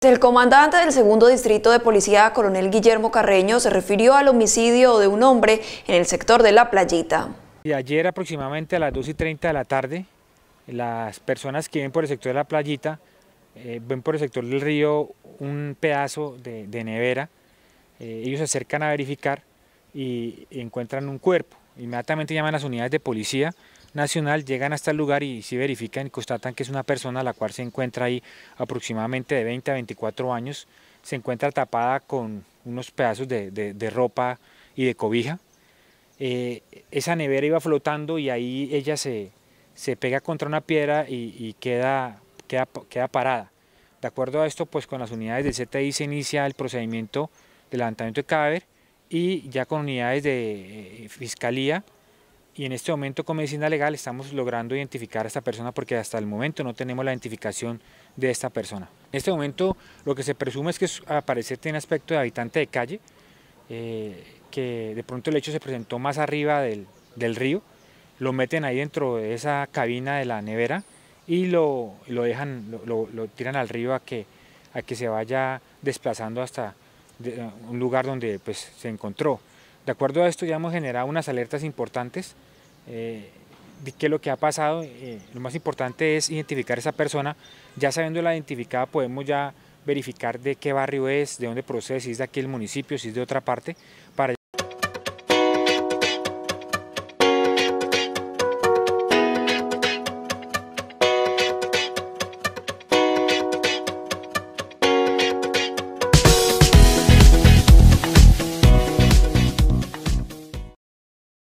El comandante del segundo distrito de policía, coronel Guillermo Carreño, se refirió al homicidio de un hombre en el sector de La Playita. ayer aproximadamente a las 2 y 30 de la tarde, las personas que ven por el sector de La Playita, eh, ven por el sector del río un pedazo de, nevera, eh, ellos se acercan a verificar y, y encuentran un cuerpo. Inmediatamente llaman a las unidades de policía, Nacional llegan hasta el lugar y si verifican y constatan que es una persona la cual se encuentra ahí aproximadamente de 20 a 24 años, se encuentra tapada con unos pedazos de, ropa y de cobija. Eh, esa nevera iba flotando y ahí ella se, pega contra una piedra y, queda, queda, parada. De acuerdo a esto, pues con las unidades del CTI se inicia el procedimiento de levantamiento de cadáver y ya con unidades de eh, fiscalía y en este momento con medicina legal estamos logrando identificar a esta persona porque hasta el momento no tenemos la identificación de esta persona. En este momento lo que se presume es que aparece parecer tiene aspecto de habitante de calle, eh, que de pronto el hecho se presentó más arriba del, río, lo meten ahí dentro de esa cabina de la nevera y lo, dejan, lo, tiran al río a que, a que se vaya desplazando hasta un lugar donde pues, se encontró. De acuerdo a esto ya hemos generado unas alertas importantes de eh, qué lo que ha pasado. Eh, lo más importante es identificar a esa persona. Ya sabiendo la identificada podemos ya verificar de qué barrio es, de dónde procede, si es de aquí el municipio, si es de otra parte, para